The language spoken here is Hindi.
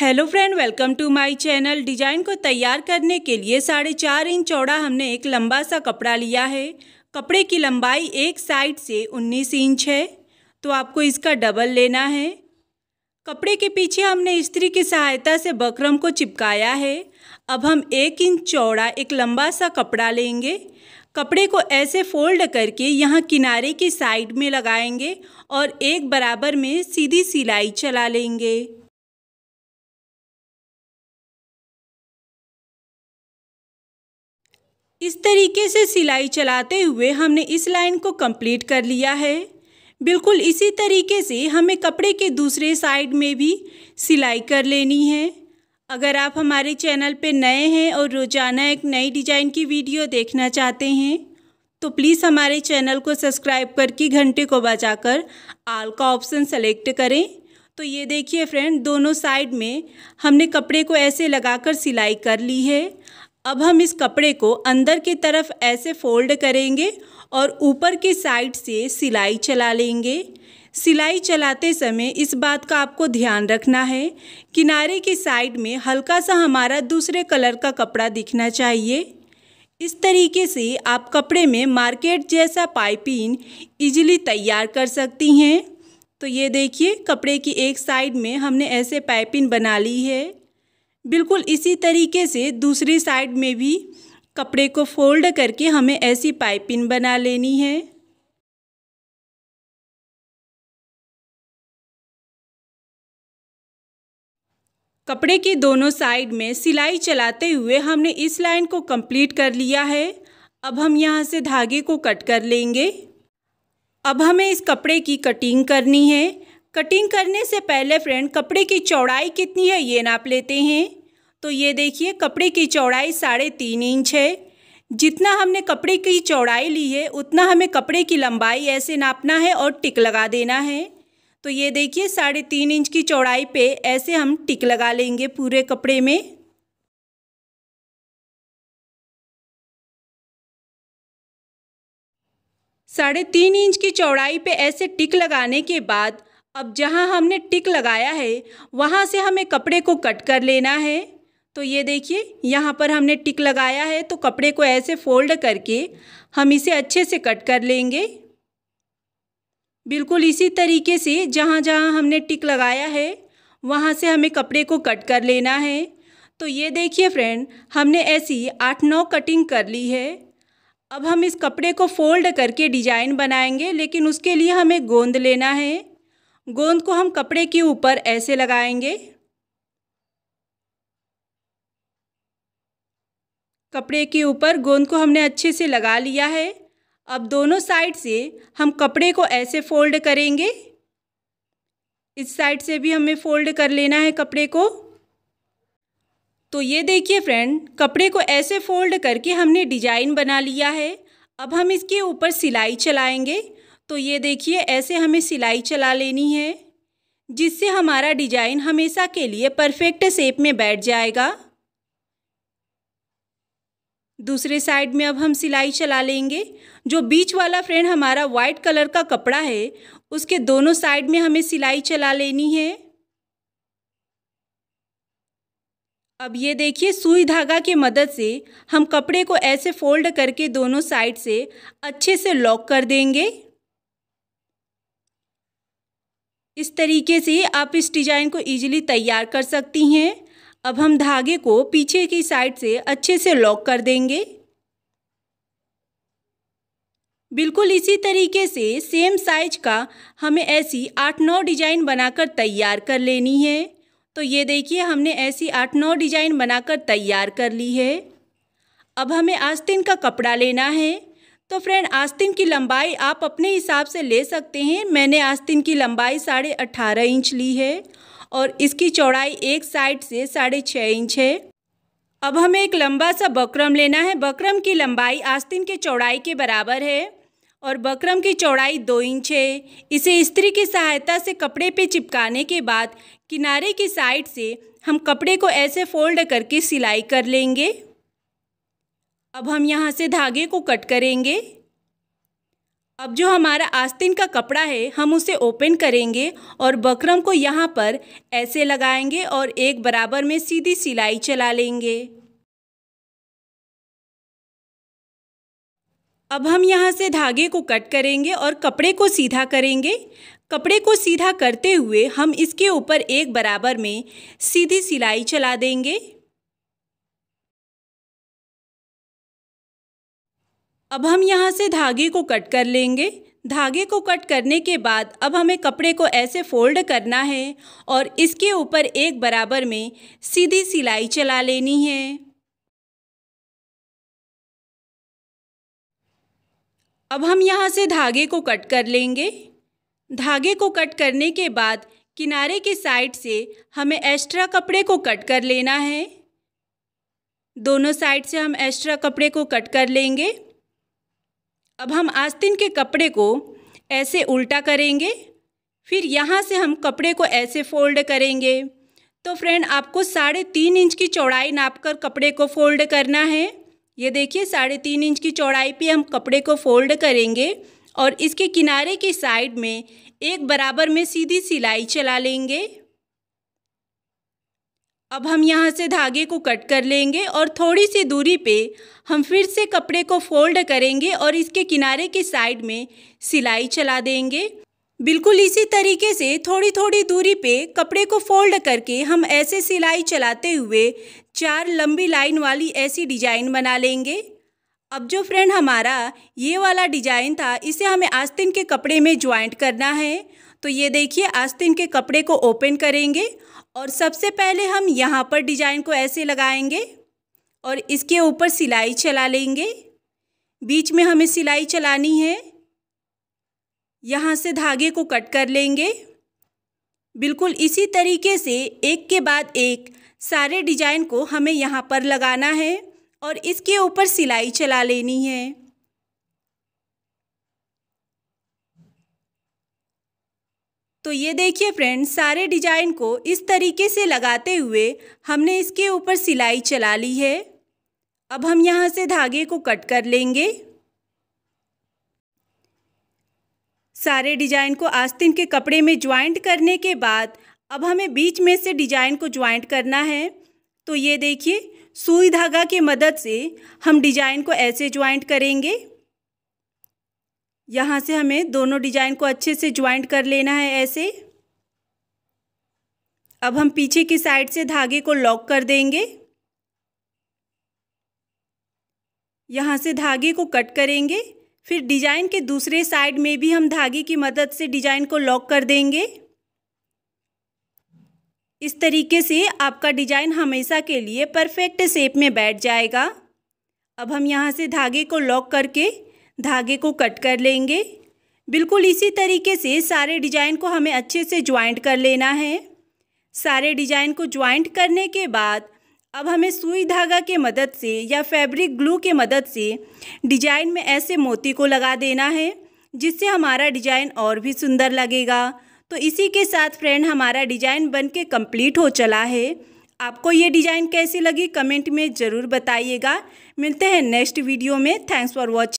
hello friend welcome to my channel design को तैयार करने के लिए साढ़े चार इंच चौड़ा हमने एक लंबा सा कपड़ा लिया है कपड़े की लंबाई एक साइड से 19 इंच है तो आपको इसका डबल लेना है कपड़े के पीछे हमने स्त्री की सहायता से बकरम को चिपकाया है अब हम एक इंच चौड़ा एक लंबा सा कपड़ा लेंगे कपड़े को ऐसे फोल्ड करके यहाँ किनारे की साइड में लगाएंगे और एक बराबर में सीधी सिलाई चला लेंगे इस तरीके से सिलाई चलाते हुए हमने इस लाइन को कंप्लीट कर लिया है बिल्कुल इसी तरीके से हमें कपड़े के दूसरे साइड में भी सिलाई कर लेनी है अगर आप हमारे चैनल पर नए हैं और रोज़ाना एक नई डिज़ाइन की वीडियो देखना चाहते हैं तो प्लीज़ हमारे चैनल को सब्सक्राइब करके घंटे को बजाकर आल का ऑप्शन सेलेक्ट करें तो ये देखिए फ्रेंड दोनों साइड में हमने कपड़े को ऐसे लगाकर सिलाई कर ली है अब हम इस कपड़े को अंदर की तरफ ऐसे फोल्ड करेंगे और ऊपर की साइड से सिलाई चला लेंगे सिलाई चलाते समय इस बात का आपको ध्यान रखना है किनारे की साइड में हल्का सा हमारा दूसरे कलर का कपड़ा दिखना चाहिए इस तरीके से आप कपड़े में मार्केट जैसा पाइपिंग इजीली तैयार कर सकती हैं तो ये देखिए कपड़े की एक साइड में हमने ऐसे पाइपिंग बना ली है बिल्कुल इसी तरीके से दूसरी साइड में भी कपड़े को फोल्ड करके हमें ऐसी पाइपिंग बना लेनी है कपड़े के दोनों साइड में सिलाई चलाते हुए हमने इस लाइन को कंप्लीट कर लिया है अब हम यहाँ से धागे को कट कर लेंगे अब हमें इस कपड़े की कटिंग करनी है कटिंग करने से पहले फ्रेंड कपड़े की चौड़ाई कितनी है ये नाप लेते हैं तो ये देखिए कपड़े की चौड़ाई साढ़े तीन इंच है जितना हमने कपड़े की चौड़ाई ली है उतना हमें कपड़े की लंबाई ऐसे नापना है और टिक लगा देना है तो ये देखिए साढ़े तीन इंच की चौड़ाई पे ऐसे हम टिक लगा लेंगे पूरे कपड़े में साढ़े तीन इंच की चौड़ाई पे ऐसे टिक लगाने के बाद अब जहाँ हमने टिक लगाया है वहाँ से हमें कपड़े को कट कर लेना है तो ये देखिए यहाँ पर हमने टिक लगाया है तो कपड़े को ऐसे फोल्ड करके हम इसे अच्छे से कट कर लेंगे बिल्कुल इसी तरीके से जहाँ जहाँ हमने टिक लगाया है वहाँ से हमें कपड़े को कट कर लेना है तो ये देखिए फ्रेंड हमने ऐसी आठ नौ कटिंग कर ली है अब हम इस कपड़े को फोल्ड करके डिजाइन बनाएंगे लेकिन उसके लिए हमें गोंद लेना है गोंद को हम कपड़े के ऊपर ऐसे लगाएंगे कपड़े के ऊपर गोंद को हमने अच्छे से लगा लिया है अब दोनों साइड से हम कपड़े को ऐसे फोल्ड करेंगे इस साइड से भी हमें फोल्ड कर लेना है कपड़े को तो ये देखिए फ्रेंड कपड़े को ऐसे फोल्ड करके हमने डिजाइन बना लिया है अब हम इसके ऊपर सिलाई चलाएंगे तो ये देखिए ऐसे हमें सिलाई चला लेनी है जिससे हमारा डिजाइन हमेशा के लिए परफेक्ट शेप में बैठ जाएगा दूसरे साइड में अब हम सिलाई चला लेंगे जो बीच वाला फ्रेंड हमारा वाइट कलर का कपड़ा है उसके दोनों साइड में हमें सिलाई चला लेनी है अब ये देखिए सुई धागा के मदद से हम कपड़े को ऐसे फोल्ड करके दोनों साइड से अच्छे से लॉक कर देंगे इस तरीके से आप इस डिज़ाइन को ईजिली तैयार कर सकती हैं अब हम धागे को पीछे की साइड से अच्छे से लॉक कर देंगे बिल्कुल इसी तरीके से सेम साइज का हमें ऐसी आठ नौ डिजाइन बनाकर तैयार कर लेनी है तो ये देखिए हमने ऐसी आठ नौ डिजाइन बनाकर तैयार कर ली है अब हमें आस्तीन का कपड़ा लेना है तो फ्रेंड आस्तीन की लंबाई आप अपने हिसाब से ले सकते हैं मैंने आस्तीन की लंबाई साढ़े अट्ठारह इंच ली है और इसकी चौड़ाई एक साइड से साढ़े छः इंच है अब हमें एक लंबा सा बकरम लेना है बकरम की लंबाई आस्तीन के चौड़ाई के बराबर है और बकरम की चौड़ाई दो इंच है इसे स्त्री की सहायता से कपड़े पर चिपकाने के बाद किनारे की साइड से हम कपड़े को ऐसे फोल्ड करके सिलाई कर लेंगे अब हम यहाँ से धागे को कट करेंगे अब जो हमारा आस्तीन का कपड़ा है हम उसे ओपन करेंगे और बकरम को यहाँ पर ऐसे लगाएंगे और एक बराबर में सीधी सिलाई चला लेंगे अब हम यहाँ से धागे को कट करेंगे और कपड़े को सीधा करेंगे कपड़े को सीधा करते हुए हम इसके ऊपर एक बराबर में सीधी सिलाई चला देंगे अब हम यहाँ से धागे को कट कर लेंगे धागे को कट करने के बाद अब हमें कपड़े को ऐसे फोल्ड करना है और इसके ऊपर एक बराबर में सीधी सिलाई चला लेनी है अब हम यहाँ से धागे को कट कर लेंगे धागे को कट करने के बाद किनारे की साइड से हमें एक्स्ट्रा कपड़े को कट कर लेना है दोनों साइड से हम एक्स्ट्रा कपड़े को कट कर लेंगे अब हम आस्तीन के कपड़े को ऐसे उल्टा करेंगे फिर यहाँ से हम कपड़े को ऐसे फोल्ड करेंगे तो फ्रेंड आपको साढ़े तीन इंच की चौड़ाई नापकर कपड़े को फोल्ड करना है ये देखिए साढ़े तीन इंच की चौड़ाई पे हम कपड़े को फोल्ड करेंगे और इसके किनारे की साइड में एक बराबर में सीधी सिलाई चला लेंगे अब हम यहाँ से धागे को कट कर लेंगे और थोड़ी सी दूरी पे हम फिर से कपड़े को फोल्ड करेंगे और इसके किनारे के साइड में सिलाई चला देंगे बिल्कुल इसी तरीके से थोड़ी थोड़ी दूरी पे कपड़े को फोल्ड करके हम ऐसे सिलाई चलाते हुए चार लंबी लाइन वाली ऐसी डिजाइन बना लेंगे अब जो फ्रेंड हमारा ये वाला डिजाइन था इसे हमें आस्तीन के कपड़े में ज्वाइंट करना है तो ये देखिए आस्तीन तो के कपड़े को ओपन करेंगे और सबसे पहले हम यहाँ पर डिजाइन को ऐसे लगाएंगे और इसके ऊपर सिलाई चला लेंगे बीच में हमें सिलाई चलानी है यहाँ से धागे को कट कर लेंगे बिल्कुल इसी तरीके से एक के बाद एक सारे डिजाइन को हमें यहाँ पर लगाना है और इसके ऊपर सिलाई चला लेनी है तो ये देखिए फ्रेंड्स सारे डिजाइन को इस तरीके से लगाते हुए हमने इसके ऊपर सिलाई चला ली है अब हम यहाँ से धागे को कट कर लेंगे सारे डिजाइन को आस्तीन के कपड़े में ज्वाइंट करने के बाद अब हमें बीच में से डिजाइन को ज्वाइंट करना है तो ये देखिए सुई धागा की मदद से हम डिजाइन को ऐसे ज्वाइंट करेंगे यहाँ से हमें दोनों डिजाइन को अच्छे से ज्वाइंट कर लेना है ऐसे अब हम पीछे की साइड से धागे को लॉक कर देंगे यहाँ से धागे को कट करेंगे फिर डिजाइन के दूसरे साइड में भी हम धागे की मदद से डिजाइन को लॉक कर देंगे इस तरीके से आपका डिजाइन हमेशा के लिए परफेक्ट शेप में बैठ जाएगा अब हम यहाँ से धागे को लॉक करके धागे को कट कर लेंगे बिल्कुल इसी तरीके से सारे डिजाइन को हमें अच्छे से ज्वाइंट कर लेना है सारे डिजाइन को ज्वाइंट करने के बाद अब हमें सुई धागा के मदद से या फैब्रिक ग्लू के मदद से डिजाइन में ऐसे मोती को लगा देना है जिससे हमारा डिजाइन और भी सुंदर लगेगा तो इसी के साथ फ्रेंड हमारा डिजाइन बन के कम्प्लीट हो चला है आपको ये डिज़ाइन कैसी लगी कमेंट में ज़रूर बताइएगा मिलते हैं नेक्स्ट वीडियो में थैंक्स फॉर वॉचिंग